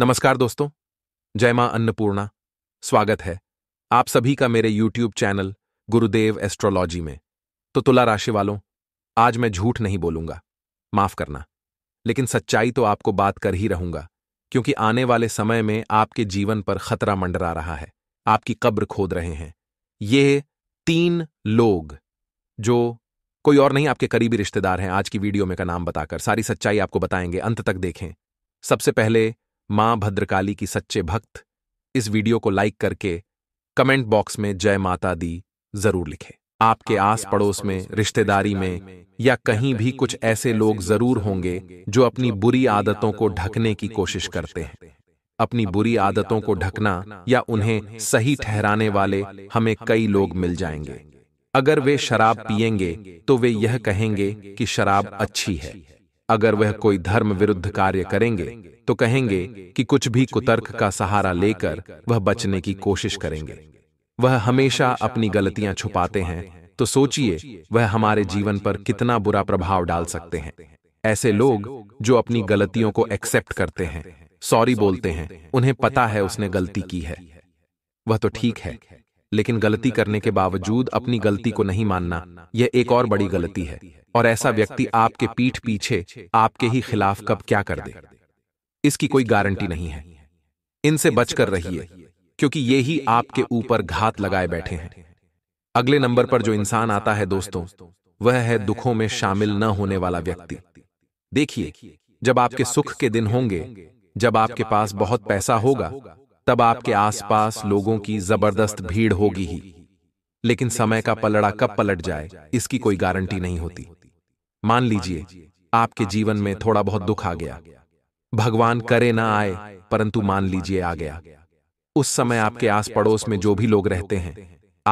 नमस्कार दोस्तों जय मां अन्नपूर्णा स्वागत है आप सभी का मेरे यूट्यूब चैनल गुरुदेव एस्ट्रोलॉजी में तो तुला राशि वालों आज मैं झूठ नहीं बोलूंगा माफ करना लेकिन सच्चाई तो आपको बात कर ही रहूंगा क्योंकि आने वाले समय में आपके जीवन पर खतरा मंडरा रहा है आपकी कब्र खोद रहे हैं ये तीन लोग जो कोई और नहीं आपके करीबी रिश्तेदार हैं आज की वीडियो में का नाम बताकर सारी सच्चाई आपको बताएंगे अंत तक देखें सबसे पहले मां भद्रकाली की सच्चे भक्त इस वीडियो को लाइक करके कमेंट बॉक्स में जय माता दी जरूर लिखें आपके आस पड़ोस में रिश्तेदारी में या कहीं भी कुछ ऐसे लोग जरूर होंगे जो अपनी बुरी आदतों को ढकने की कोशिश करते हैं अपनी बुरी आदतों को ढकना या उन्हें सही ठहराने वाले हमें कई लोग मिल जाएंगे अगर वे शराब पिएंगे तो वे तो यह कहेंगे कि शराब अच्छी है अगर वह कोई धर्म विरुद्ध कार्य करेंगे तो कहेंगे कि कुछ भी कुतर्क का सहारा लेकर वह बचने की कोशिश करेंगे वह हमेशा अपनी गलतियां छुपाते हैं तो, तो सोचिए वह हमारे जीवन पर कितना बुरा प्रभाव डाल सकते हैं ऐसे लोग जो अपनी गलतियों को एक्सेप्ट करते हैं सॉरी बोलते हैं उन्हें पता है उसने गलती की है वह तो, तो ठीक है लेकिन गलती करने के बावजूद अपनी गलती को नहीं मानना यह एक और बड़ी गलती है और ऐसा व्यक्ति आपके पीठ पीछे आपके ही खिलाफ कब क्या कर दे इसकी कोई गारंटी नहीं है इनसे बचकर रहिए क्योंकि ये ही आपके ऊपर घात लगाए बैठे हैं अगले नंबर पर जो इंसान आता है दोस्तों वह है दुखों में शामिल न होने वाला व्यक्ति देखिए जब आपके सुख के दिन होंगे जब आपके पास बहुत पैसा होगा तब आपके आसपास लोगों की जबरदस्त भीड़ होगी ही लेकिन समय का पलड़ा कब पलट जाए इसकी कोई गारंटी नहीं होती मान लीजिए आपके जीवन में थोड़ा बहुत दुख आ गया भगवान करे ना आए परंतु मान लीजिए आ गया उस समय आपके आस पड़ोस में जो भी लोग रहते हैं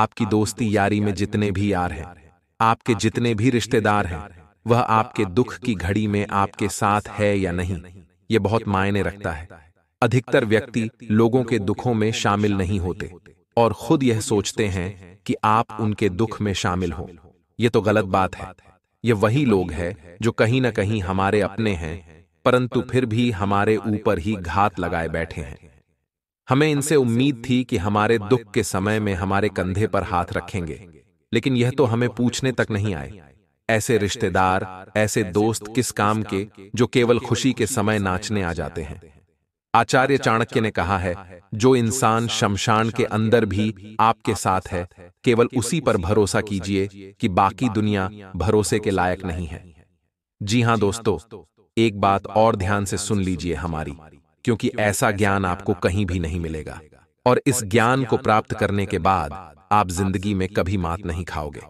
आपकी दोस्ती यारी में जितने भी यार हैं आपके जितने भी रिश्तेदार हैं वह आपके दुख की घड़ी में आपके साथ है या नहीं ये बहुत मायने रखता है अधिकतर व्यक्ति लोगों के दुखों में शामिल नहीं होते और खुद यह सोचते हैं कि आप उनके दुख में शामिल हो यह तो गलत बात है ये वही लोग हैं जो कहीं ना कहीं हमारे अपने हैं परंतु फिर भी हमारे ऊपर ही घात लगाए बैठे हैं हमें इनसे उम्मीद थी कि हमारे दुख के समय में हमारे कंधे पर हाथ रखेंगे लेकिन यह तो, तो हमें पूछने तक नहीं आए ऐसे रिश्तेदार ऐसे दोस्त किस काम के जो केवल खुशी के समय नाचने आ जाते हैं आचार्य चाणक्य ने कहा है जो इंसान शमशान के अंदर भी आपके साथ है केवल उसी पर भरोसा कीजिए कि बाकी दुनिया भरोसे के लायक नहीं है जी हां दोस्तों एक बात और ध्यान से सुन लीजिए हमारी क्योंकि ऐसा ज्ञान आपको कहीं भी नहीं मिलेगा और इस ज्ञान को प्राप्त करने के बाद आप जिंदगी में कभी मात नहीं खाओगे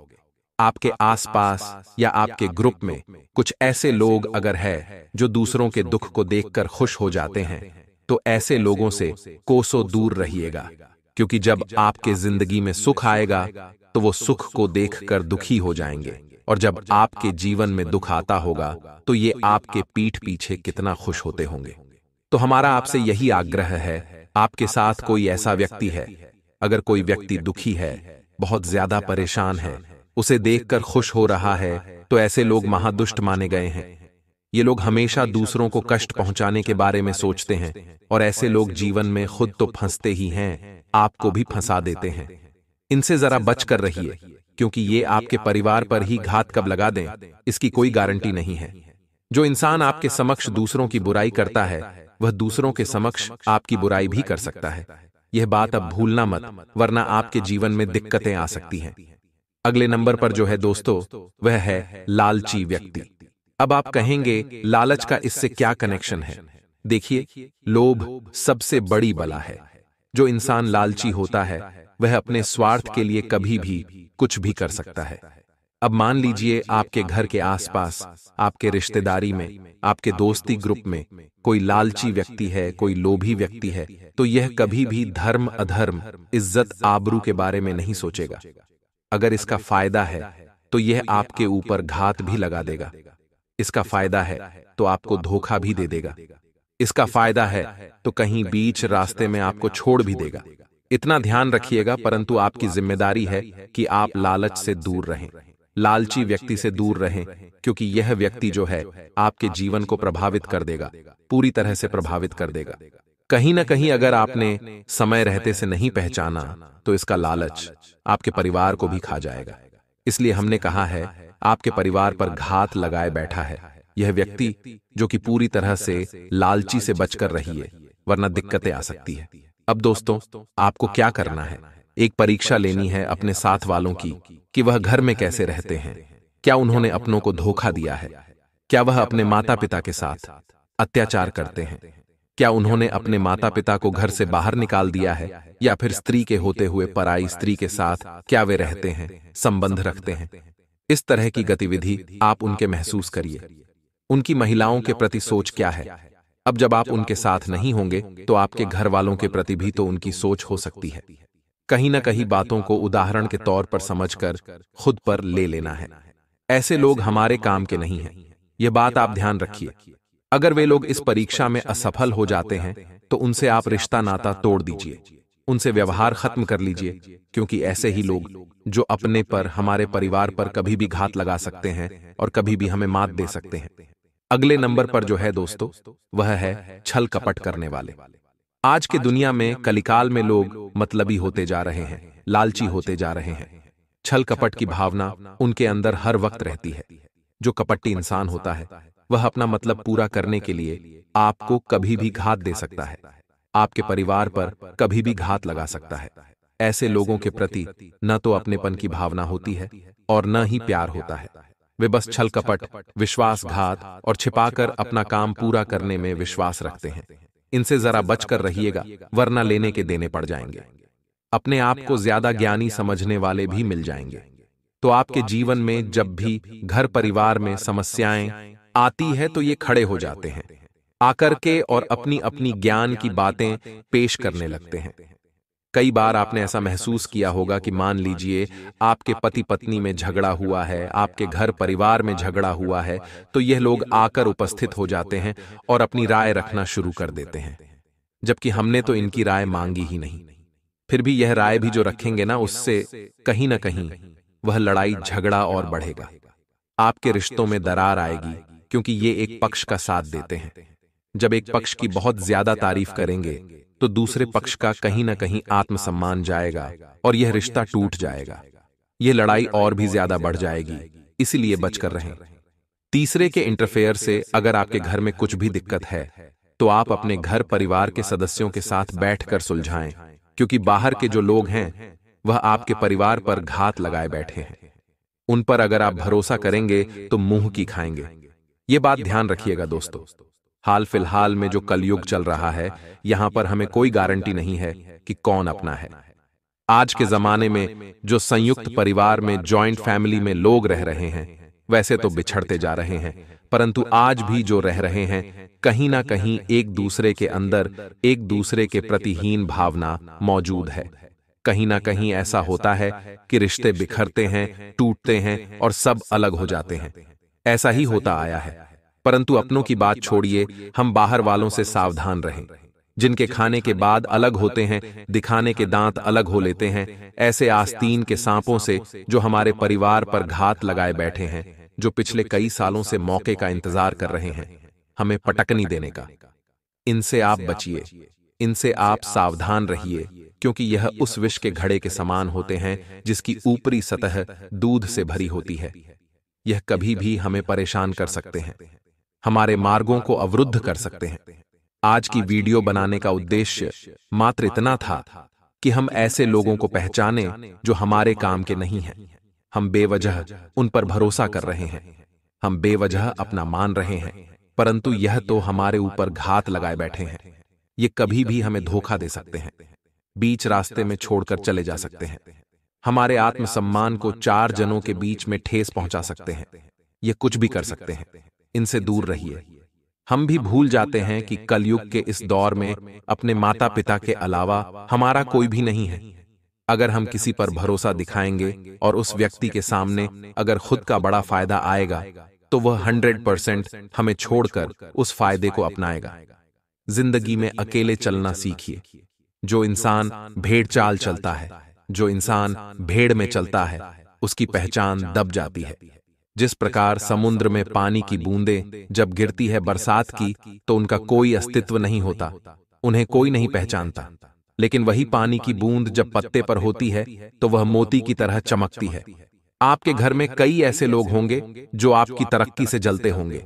आपके आसपास या आपके ग्रुप में कुछ ऐसे लोग अगर है जो दूसरों के दुख को देखकर खुश हो जाते हैं तो ऐसे लोगों से कोसों दूर रहिएगा क्योंकि जब आपके जिंदगी में सुख आएगा तो वो सुख को देखकर दुखी हो जाएंगे और जब आपके जीवन में दुख आता होगा तो ये तो आपके पीठ पीछे कितना खुश होते होंगे तो हमारा तो आपसे यही आग्रह है आपके साथ कोई ऐसा व्यक्ति है अगर कोई व्यक्ति दुखी है बहुत ज्यादा परेशान है उसे देखकर खुश हो रहा है तो ऐसे तो लोग महादुष्ट माने गए हैं ये लोग हमेशा दूसरों को कष्ट पहुंचाने के बारे में सोचते हैं और ऐसे लोग जीवन में खुद तो फंसते ही हैं आपको भी फंसा देते हैं इनसे जरा बच कर रहिए क्योंकि ये आपके परिवार पर ही घात कब लगा दें इसकी कोई गारंटी नहीं है जो इंसान आपके समक्ष दूसरों की बुराई करता है वह दूसरों के समक्ष आपकी बुराई भी कर सकता है यह बात अब भूलना मत वरना आपके जीवन में दिक्कतें आ सकती हैं अगले नंबर पर जो है दोस्तों वह है लालची व्यक्ति अब आप कहेंगे लालच का इससे क्या कनेक्शन है देखिए लोभ सबसे बड़ी बला है जो इंसान लालची होता है वह अपने स्वार्थ के लिए कभी भी कुछ भी कर सकता है अब मान लीजिए आपके घर के आसपास आपके रिश्तेदारी में आपके दोस्ती ग्रुप में कोई लालची व्यक्ति है कोई लोभी व्यक्ति है तो यह कभी भी धर्म अधर्म इज्जत आबरू के बारे में नहीं सोचेगा अगर इसका फायदा है तो यह आपके ऊपर घात भी लगा देगा इसका फायदा है तो आपको धोखा भी दे देगा इसका फायदा है तो कहीं बीच रास्ते में आपको छोड़ भी देगा इतना ध्यान रखिएगा परंतु आपकी जिम्मेदारी है कि आप लालच से दूर रहें लालची व्यक्ति से दूर रहें क्योंकि यह व्यक्ति जो है आपके जीवन को प्रभावित कर देगा पूरी तरह से प्रभावित कर देगा कहीं ना कहीं अगर आपने समय रहते से नहीं पहचाना तो इसका तो लालच आपके परिवार को भी खा जाएगा इसलिए हमने कहा है आपके परिवार पर घात लगाए बैठा है यह व्यक्ति जो कि पूरी तरह से लालची से बचकर रही है वरना दिक्कतें आ सकती है अब दोस्तों आपको क्या करना है एक परीक्षा लेनी है अपने साथ वालों की कि वह घर में कैसे रहते हैं क्या उन्होंने अपनों को धोखा दिया है क्या वह अपने माता पिता के साथ अत्याचार करते हैं क्या उन्होंने अपने माता पिता को घर से बाहर निकाल दिया है या फिर स्त्री के होते हुए पराई स्त्री के साथ क्या वे रहते हैं संबंध रखते हैं इस तरह की गतिविधि आप उनके महसूस करिए उनकी महिलाओं के प्रति सोच क्या है अब जब आप उनके साथ नहीं होंगे तो आपके तो घर वालों के प्रति भी तो उनकी सोच हो सकती है कहीं ना कहीं बातों को उदाहरण के तौर पर समझकर खुद पर ले लेना है ऐसे लोग हमारे काम के नहीं हैं यह बात आप ध्यान रखिए अगर वे लोग इस परीक्षा में असफल हो जाते हैं तो, तो उनसे आप रिश्ता नाता तोड़ दीजिए उनसे व्यवहार खत्म कर लीजिए क्योंकि ऐसे ही लोग जो अपने पर हमारे परिवार पर कभी भी घात लगा सकते हैं और कभी भी हमें मात दे सकते हैं अगले नंबर पर जो है दोस्तों वह है छल कपट करने वाले आज के दुनिया में कलिकाल में लोग मतलबी होते जा रहे हैं लालची होते जा रहे हैं छल कपट की भावना उनके अंदर हर वक्त रहती है जो कपट्टी इंसान होता है वह अपना मतलब, मतलब पूरा करने के लिए आपको कभी भी घात दे सकता है आपके परिवार पर कभी भी घात लगा सकता है ऐसे लोगों के प्रति न तो, तो अपनेपन की भावना होती है और न ही प्यार होता है वे बस छल कपट विश्वासघात और छिपाकर अपना काम पूरा करने में विश्वास रखते हैं इनसे जरा बचकर रहिएगा वरना लेने के देने पड़ जाएंगे अपने आप को ज्यादा ज्ञानी समझने वाले भी मिल जाएंगे तो, तो आपके जीवन में जब भी घर परिवार में समस्याएं आती है तो ये तो खड़े हो जाते हैं आकर के और अपनी अपनी ज्ञान की बातें पेश करने लगते हैं कई बार आपने ऐसा महसूस किया होगा कि मान लीजिए आपके पति पत्नी में झगड़ा हुआ है आपके घर परिवार में झगड़ा हुआ है तो यह लोग आकर उपस्थित हो जाते हैं और अपनी राय रखना शुरू कर देते हैं जबकि हमने तो इनकी राय मांगी ही नहीं फिर भी यह राय भी जो रखेंगे ना उससे कहीं ना कहीं वह लड़ाई झगड़ा और बढ़ेगा आपके रिश्तों में दरार आएगी क्योंकि ये एक पक्ष का साथ देते हैं जब एक पक्ष की बहुत ज्यादा तारीफ करेंगे तो दूसरे पक्ष का कहीं ना कहीं आत्मसम्मान जाएगा और यह रिश्ता टूट जाएगा यह लड़ाई और भी ज्यादा बढ़ जाएगी इसीलिए बचकर रहें तीसरे के इंटरफेयर से अगर आपके घर में कुछ भी दिक्कत है तो आप अपने घर परिवार के सदस्यों के साथ बैठकर सुलझाएं क्योंकि बाहर के जो लोग हैं वह आपके परिवार पर घात लगाए बैठे हैं उन पर अगर आप भरोसा करेंगे तो मुंह की खाएंगे ये बात ध्यान रखिएगा दोस्तों हाल फिलहाल में जो कलयुग चल रहा है यहाँ पर हमें कोई गारंटी नहीं है कि कौन अपना है आज के जमाने में जो संयुक्त परिवार में ज्वाइंट फैमिली में लोग रह रहे हैं वैसे तो बिछड़ते जा रहे हैं परंतु आज भी जो रह रहे हैं कहीं ना कहीं एक दूसरे के अंदर एक दूसरे के प्रतिहीन भावना मौजूद है कहीं ना कहीं ऐसा होता है कि रिश्ते बिखरते हैं टूटते हैं और सब अलग हो जाते हैं ऐसा ही होता आया है परंतु अपनों की बात छोड़िए हम बाहर वालों से सावधान रहें जिनके खाने के बाद अलग होते हैं दिखाने के दांत अलग हो लेते हैं ऐसे आस्तीन के सांपों से जो हमारे परिवार पर घात लगाए बैठे हैं जो पिछले कई सालों से मौके का इंतजार कर रहे हैं हमें पटकनी देने का इनसे आप बचिए इनसे आप सावधान रहिए क्योंकि यह उस विष के घड़े के समान होते हैं जिसकी ऊपरी सतह दूध से भरी होती है यह कभी भी हमें परेशान कर सकते हैं हमारे मार्गों को अवरुद्ध कर सकते हैं आज की वीडियो बनाने का उद्देश्य मात्र इतना था कि हम ऐसे लोगों को पहचाने जो हमारे काम के नहीं हैं हम बेवजह उन पर भरोसा कर रहे हैं हम बेवजह अपना मान रहे हैं परंतु यह तो हमारे ऊपर घात लगाए बैठे हैं ये कभी भी हमें धोखा दे सकते हैं बीच रास्ते में छोड़कर चले जा सकते हैं हमारे आत्मसम्मान को चार जनों के बीच में ठेस पहुंचा सकते हैं ये कुछ भी कर सकते हैं इनसे दूर रहिए हम भी भूल जाते हैं कि कलयुग के इस दौर में अपने माता पिता के अलावा हमारा कोई भी नहीं है अगर हम किसी पर भरोसा दिखाएंगे और उस व्यक्ति के सामने अगर खुद का बड़ा फायदा आएगा तो वह हंड्रेड परसेंट हमें छोड़कर उस फायदे को अपनाएगा जिंदगी में अकेले चलना सीखिए जो इंसान भेड़ चाल चलता है जो इंसान भेड़ में चलता है उसकी पहचान दब जाती है जिस प्रकार समुद्र में पानी की बूंदें जब गिरती है बरसात की तो उनका तो कोई अस्तित्व नहीं होता उन्हें कोई नहीं पहचानता लेकिन वही पानी की बूंद जब पत्ते पर होती है तो वह तो मोती की तरह चमकती है आपके घर में कई ऐसे लोग होंगे जो आपकी तरक्की से जलते होंगे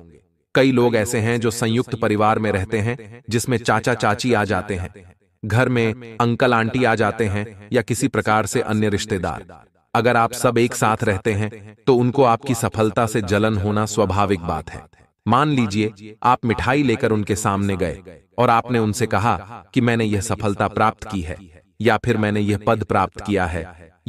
कई लोग ऐसे हैं जो संयुक्त परिवार में रहते हैं जिसमें चाचा चाची आ जाते हैं घर में अंकल आंटी आ जाते हैं या किसी प्रकार से अन्य रिश्तेदार अगर आप सब एक साथ रहते हैं तो उनको आपकी सफलता से जलन होना स्वाभाविक बात है मान लीजिए आप मिठाई लेकर उनके सामने गए और आपने उनसे कहा कि मैंने यह सफलता प्राप्त की है या फिर मैंने यह पद प्राप्त किया है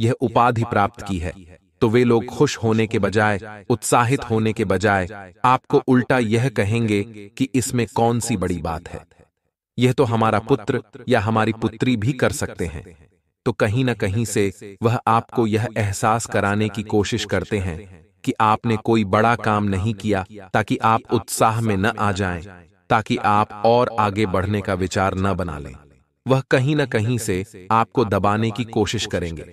यह उपाधि प्राप्त की है तो वे लोग खुश होने के बजाय उत्साहित होने के बजाय आपको उल्टा यह कहेंगे कि इसमें कौन सी बड़ी बात है यह तो हमारा पुत्र या हमारी पुत्री भी कर सकते हैं तो कहीं ना कहीं से वह आपको यह एहसास कराने की कोशिश करते हैं कि आपने कोई बड़ा काम नहीं किया ताकि आप उत्साह में न आ जाएं, ताकि आप और आगे बढ़ने का विचार न बना लें वह कहीं ना कहीं से आपको दबाने की कोशिश करेंगे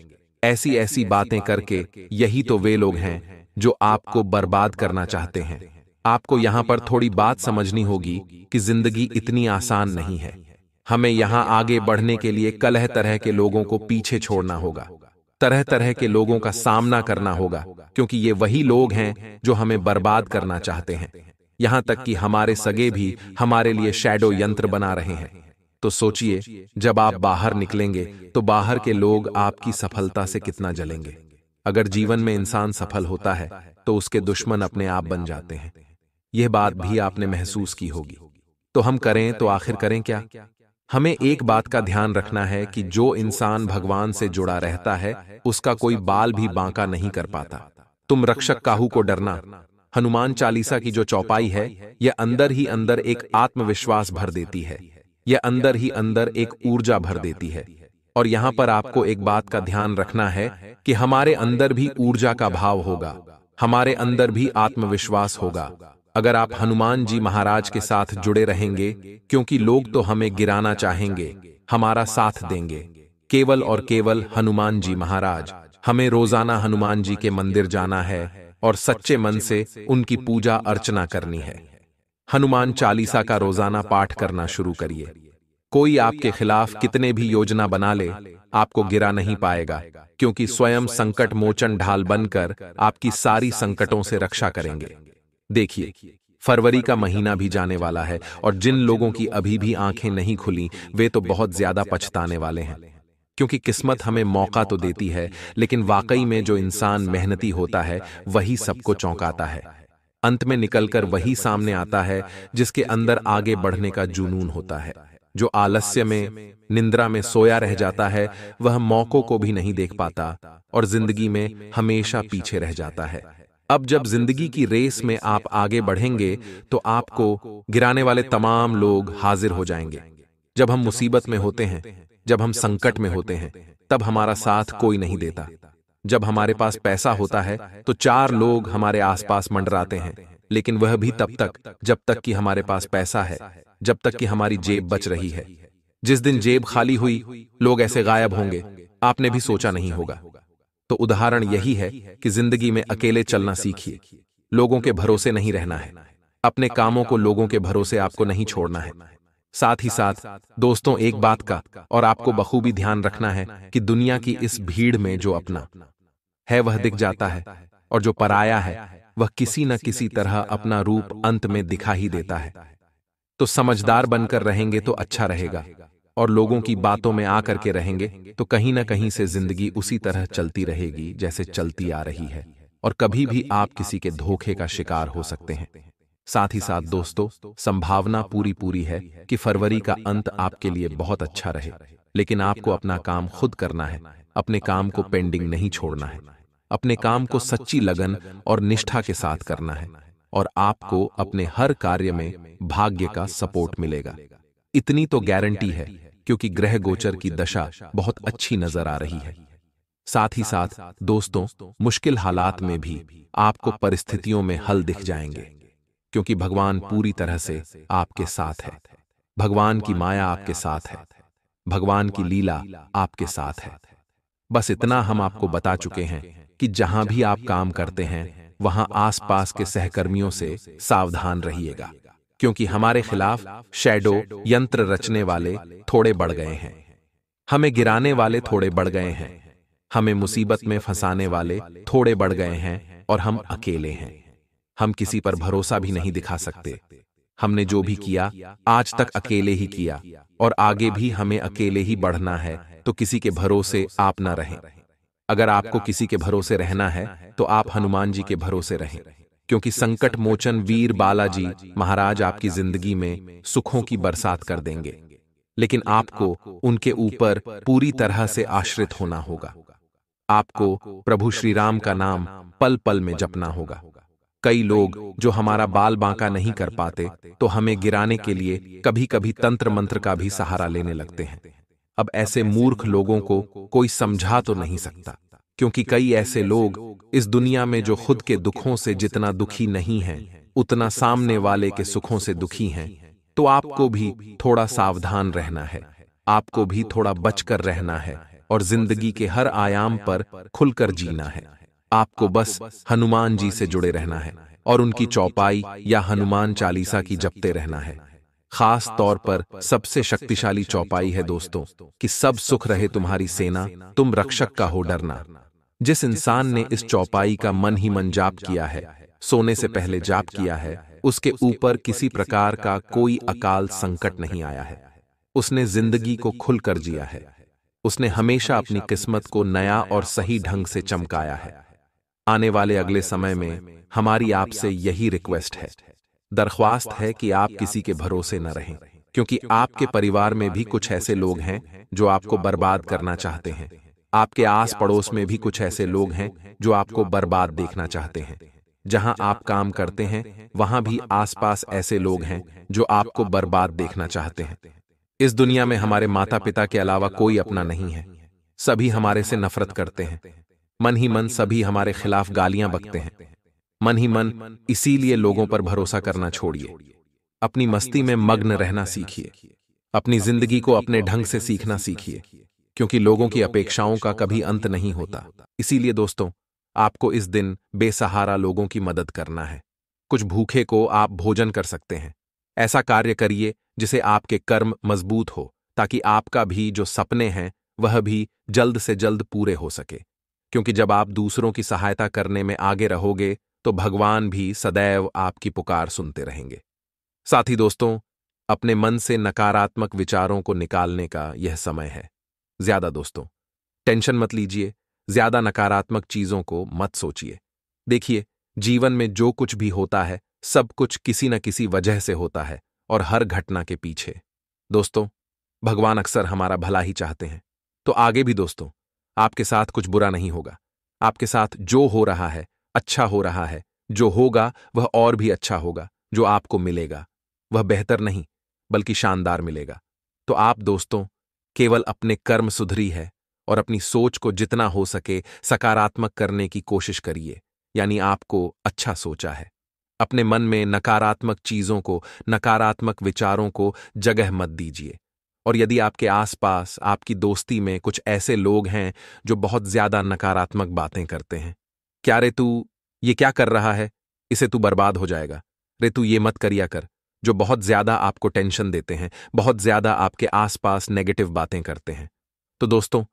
ऐसी ऐसी बातें करके यही तो वे लोग हैं जो आपको बर्बाद करना चाहते हैं आपको यहाँ पर थोड़ी बात समझनी होगी कि जिंदगी इतनी आसान नहीं है हमें यहाँ आगे बढ़ने के लिए कलह तरह के लोगों को पीछे छोड़ना होगा तरह तरह के लोगों का सामना करना होगा क्योंकि ये वही लोग हैं जो हमें बर्बाद करना चाहते हैं यहाँ तक कि हमारे सगे भी हमारे लिए शैडो यंत्र बना रहे हैं तो सोचिए जब आप बाहर निकलेंगे तो बाहर के लोग आपकी सफलता से कितना जलेंगे अगर जीवन में इंसान सफल होता है तो उसके दुश्मन अपने आप बन जाते हैं यह बात भी आपने महसूस की होगी तो हम करें तो आखिर करें क्या हमें एक बात का ध्यान रखना है कि जो इंसान भगवान से जुड़ा रहता है उसका कोई बाल भी बांका नहीं कर पाता तुम रक्षक काहू को डरना हनुमान चालीसा की जो चौपाई है यह अंदर ही अंदर एक आत्मविश्वास भर देती है यह अंदर ही अंदर एक ऊर्जा भर देती है और यहाँ पर आपको एक बात का ध्यान रखना है कि हमारे अंदर भी ऊर्जा का भाव होगा हमारे अंदर भी आत्मविश्वास होगा अगर आप हनुमान जी महाराज के साथ जुड़े रहेंगे क्योंकि लोग तो हमें गिराना चाहेंगे हमारा साथ देंगे केवल और केवल हनुमान जी महाराज हमें रोजाना हनुमान जी के मंदिर जाना है और सच्चे मन से उनकी पूजा अर्चना करनी है हनुमान चालीसा का रोजाना पाठ करना शुरू करिए कोई आपके खिलाफ कितने भी योजना बना ले आपको गिरा नहीं पाएगा क्योंकि स्वयं संकट मोचन ढाल बनकर आपकी सारी संकटों से रक्षा करेंगे देखिए फरवरी का महीना भी जाने वाला है और जिन लोगों की अभी भी आंखें नहीं खुली वे तो बहुत ज्यादा पछताने वाले हैं क्योंकि किस्मत हमें मौका तो देती है लेकिन वाकई में जो इंसान मेहनती होता है वही सबको चौंकाता है अंत में निकलकर वही सामने आता है जिसके अंदर आगे बढ़ने का जुनून होता है जो आलस्य में निंद्रा में सोया रह जाता है वह मौकों को भी नहीं देख पाता और जिंदगी में हमेशा पीछे रह जाता है अब जब जिंदगी की रेस में आप आगे बढ़ेंगे तो आपको गिराने वाले तमाम लोग हाजिर हो जाएंगे जब हम मुसीबत में होते हैं जब हम संकट में होते हैं तब हमारा साथ कोई नहीं देता जब हमारे पास पैसा होता है तो चार लोग हमारे आसपास मंडराते हैं लेकिन वह भी तब तक जब तक कि हमारे पास पैसा है जब तक कि हमारी जेब बच रही है जिस दिन जेब खाली हुई लोग ऐसे गायब होंगे आपने भी सोचा नहीं होगा तो उदाहरण यही है कि जिंदगी में अकेले चलना सीखिए लोगों के भरोसे नहीं रहना है अपने कामों को लोगों के भरोसे आपको नहीं छोड़ना है साथ ही साथ दोस्तों एक बात का और आपको बखूबी ध्यान रखना है कि दुनिया की इस भीड़ में जो अपना है वह दिख जाता है और जो पराया है वह किसी न किसी तरह अपना रूप अंत में दिखा ही देता है तो, तो समझदार बनकर रहेंगे तो, तो अच्छा, अच्छा रहेगा और लोगों की बातों में आ करके रहेंगे तो कहीं ना तो कहीं से जिंदगी उसी तरह चलती रहेगी जैसे चलती आ रही है और कभी भी आप किसी के धोखे का शिकार हो सकते हैं साथ ही साथ दोस्तों संभावना पूरी पूरी है कि फरवरी का अंत आपके लिए बहुत अच्छा, अच्छा रहे लेकिन आपको अपना काम खुद करना है अपने काम को पेंडिंग नहीं छोड़ना है अपने काम को सच्ची लगन और निष्ठा के साथ करना है और आपको अपने हर कार्य में भाग्य का सपोर्ट मिलेगा इतनी तो गारंटी है क्योंकि ग्रह गोचर की दशा बहुत अच्छी नजर आ रही है साथ ही साथ दोस्तों मुश्किल हालात में भी आपको परिस्थितियों में हल दिख जाएंगे क्योंकि भगवान पूरी तरह से आपके साथ है भगवान की माया आपके साथ है भगवान की लीला आपके साथ है बस इतना हम आपको बता चुके हैं कि जहां भी आप काम करते हैं वहां आसपास के सहकर्मियों से सावधान रहिएगा क्योंकि हमारे खिलाफ शैडो यंत्र रचने वाले थोड़े बढ़ गए हैं हमें गिराने वाले थोड़े बढ़ गए हैं हमें मुसीबत में फंसाने वाले थोड़े बढ़ गए हैं और हम अकेले हैं हम किसी पर भरोसा भी नहीं दिखा सकते हमने जो भी किया आज तक अकेले ही किया और आगे भी हमें अकेले ही बढ़ना है तो किसी के भरोसे आप ना रहें अगर आपको किसी के भरोसे रहना है तो आप हनुमान जी के भरोसे रहें क्योंकि संकट मोचन वीर बालाजी महाराज आपकी जिंदगी में सुखों की बरसात कर देंगे लेकिन आपको उनके ऊपर पूरी तरह से आश्रित होना होगा आपको प्रभु श्री राम का नाम पल पल में जपना होगा कई लोग जो हमारा बाल बांका नहीं कर पाते तो हमें गिराने के लिए कभी कभी तंत्र मंत्र का भी सहारा लेने लगते हैं अब ऐसे मूर्ख लोगों को कोई समझा तो, तो नहीं सकता क्योंकि कई ऐसे लोग इस दुनिया में जो खुद के दुखों से जितना दुखी नहीं हैं उतना सामने वाले के सुखों से दुखी हैं तो, तो आपको भी थोड़ा सावधान रहना है आपको भी थोड़ा बचकर रहना है और जिंदगी के हर आयाम पर खुलकर जीना है आपको बस हनुमान जी से जुड़े रहना है और उनकी चौपाई या हनुमान चालीसा की जपते रहना है खास तौर पर सबसे शक्तिशाली चौपाई है दोस्तों कि सब सुख रहे तुम्हारी सेना तुम रक्षक का हो डरना जिस इंसान ने इस चौपाई का मन ही मन जाप किया है सोने से पहले जाप किया है उसके ऊपर किसी प्रकार का कोई अकाल संकट नहीं आया है उसने जिंदगी को खुलकर जिया है उसने हमेशा अपनी किस्मत को नया और सही ढंग से चमकाया है आने वाले अगले समय में हमारी आपसे यही रिक्वेस्ट है दरख्वास्त है कि आप किसी के भरोसे न रहें क्योंकि आपके परिवार में भी कुछ ऐसे लोग हैं जो आपको बर्बाद करना चाहते हैं आपके आस पड़ोस में भी कुछ ऐसे लोग हैं जो आपको बर्बाद देखना चाहते हैं जहां आप काम करते हैं वहां भी आसपास ऐसे लोग हैं जो आपको बर्बाद देखना चाहते हैं इस दुनिया में हमारे माता पिता के अलावा कोई अपना नहीं है सभी हमारे से नफरत करते हैं मन ही मन सभी हमारे खिलाफ गालियां बकते हैं मन ही मन इसीलिए लोगों पर भरोसा करना छोड़िए अपनी मस्ती में मग्न रहना सीखिए अपनी जिंदगी को अपने ढंग से सीखना सीखिए क्योंकि लोगों की अपेक्षाओं का कभी अंत नहीं होता इसीलिए दोस्तों आपको इस दिन बेसहारा लोगों की मदद करना है कुछ भूखे को आप भोजन कर सकते हैं ऐसा कार्य करिए जिसे आपके कर्म मजबूत हो ताकि आपका भी जो सपने हैं वह भी जल्द से जल्द पूरे हो सके क्योंकि जब आप दूसरों की सहायता करने में आगे रहोगे तो भगवान भी सदैव आपकी पुकार सुनते रहेंगे साथ ही दोस्तों अपने मन से नकारात्मक विचारों को निकालने का यह समय है ज्यादा दोस्तों टेंशन मत लीजिए ज्यादा नकारात्मक चीजों को मत सोचिए देखिए जीवन में जो कुछ भी होता है सब कुछ किसी न किसी वजह से होता है और हर घटना के पीछे दोस्तों भगवान अक्सर हमारा भला ही चाहते हैं तो आगे भी दोस्तों आपके साथ कुछ बुरा नहीं होगा आपके साथ जो हो रहा है अच्छा हो रहा है जो होगा वह और भी अच्छा होगा जो आपको मिलेगा वह बेहतर नहीं बल्कि शानदार मिलेगा तो आप दोस्तों केवल अपने कर्म सुधरी है और अपनी सोच को जितना हो सके सकारात्मक करने की कोशिश करिए यानी आपको अच्छा सोचा है अपने मन में नकारात्मक चीजों को नकारात्मक विचारों को जगह मत दीजिए और यदि आपके आसपास आपकी दोस्ती में कुछ ऐसे लोग हैं जो बहुत ज्यादा नकारात्मक बातें करते हैं क्या रे तू ये क्या कर रहा है इसे तू बर्बाद हो जाएगा रे तू ये मत करिया कर जो बहुत ज्यादा आपको टेंशन देते हैं बहुत ज्यादा आपके आसपास नेगेटिव बातें करते हैं तो दोस्तों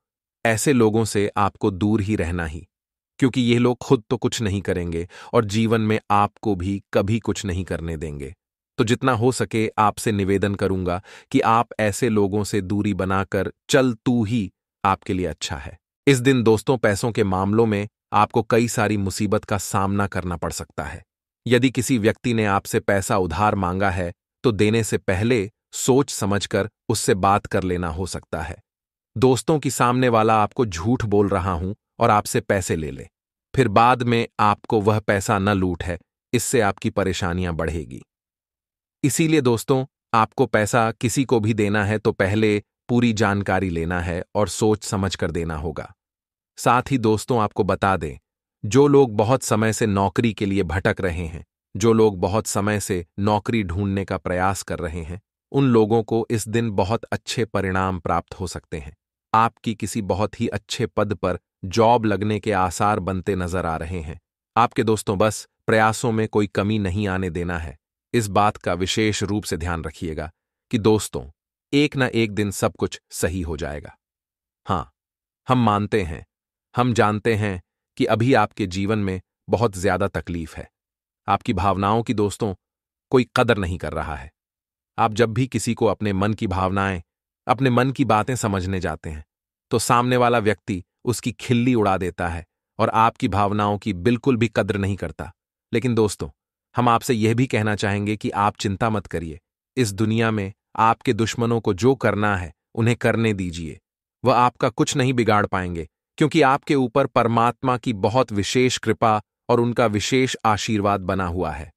ऐसे लोगों से आपको दूर ही रहना ही क्योंकि ये लोग खुद तो कुछ नहीं करेंगे और जीवन में आपको भी कभी कुछ नहीं करने देंगे तो जितना हो सके आपसे निवेदन करूंगा कि आप ऐसे लोगों से दूरी बनाकर चल तू ही आपके लिए अच्छा है इस दिन दोस्तों पैसों के मामलों में आपको कई सारी मुसीबत का सामना करना पड़ सकता है यदि किसी व्यक्ति ने आपसे पैसा उधार मांगा है तो देने से पहले सोच समझकर उससे बात कर लेना हो सकता है दोस्तों की सामने वाला आपको झूठ बोल रहा हूं और आपसे पैसे ले ले फिर बाद में आपको वह पैसा न लूट है इससे आपकी परेशानियां बढ़ेगी इसीलिए दोस्तों आपको पैसा किसी को भी देना है तो पहले पूरी जानकारी लेना है और सोच समझ कर देना होगा साथ ही दोस्तों आपको बता दें जो लोग बहुत समय से नौकरी के लिए भटक रहे हैं जो लोग बहुत समय से नौकरी ढूंढने का प्रयास कर रहे हैं उन लोगों को इस दिन बहुत अच्छे परिणाम प्राप्त हो सकते हैं आपकी किसी बहुत ही अच्छे पद पर जॉब लगने के आसार बनते नजर आ रहे हैं आपके दोस्तों बस प्रयासों में कोई कमी नहीं आने देना है इस बात का विशेष रूप से ध्यान रखिएगा कि दोस्तों एक ना एक दिन सब कुछ सही हो जाएगा हाँ हम मानते हैं हम जानते हैं कि अभी आपके जीवन में बहुत ज्यादा तकलीफ है आपकी भावनाओं की दोस्तों कोई कदर नहीं कर रहा है आप जब भी किसी को अपने मन की भावनाएं अपने मन की बातें समझने जाते हैं तो सामने वाला व्यक्ति उसकी खिल्ली उड़ा देता है और आपकी भावनाओं की बिल्कुल भी कद्र नहीं करता लेकिन दोस्तों हम आपसे यह भी कहना चाहेंगे कि आप चिंता मत करिए इस दुनिया में आपके दुश्मनों को जो करना है उन्हें करने दीजिए वह आपका कुछ नहीं बिगाड़ पाएंगे क्योंकि आपके ऊपर परमात्मा की बहुत विशेष कृपा और उनका विशेष आशीर्वाद बना हुआ है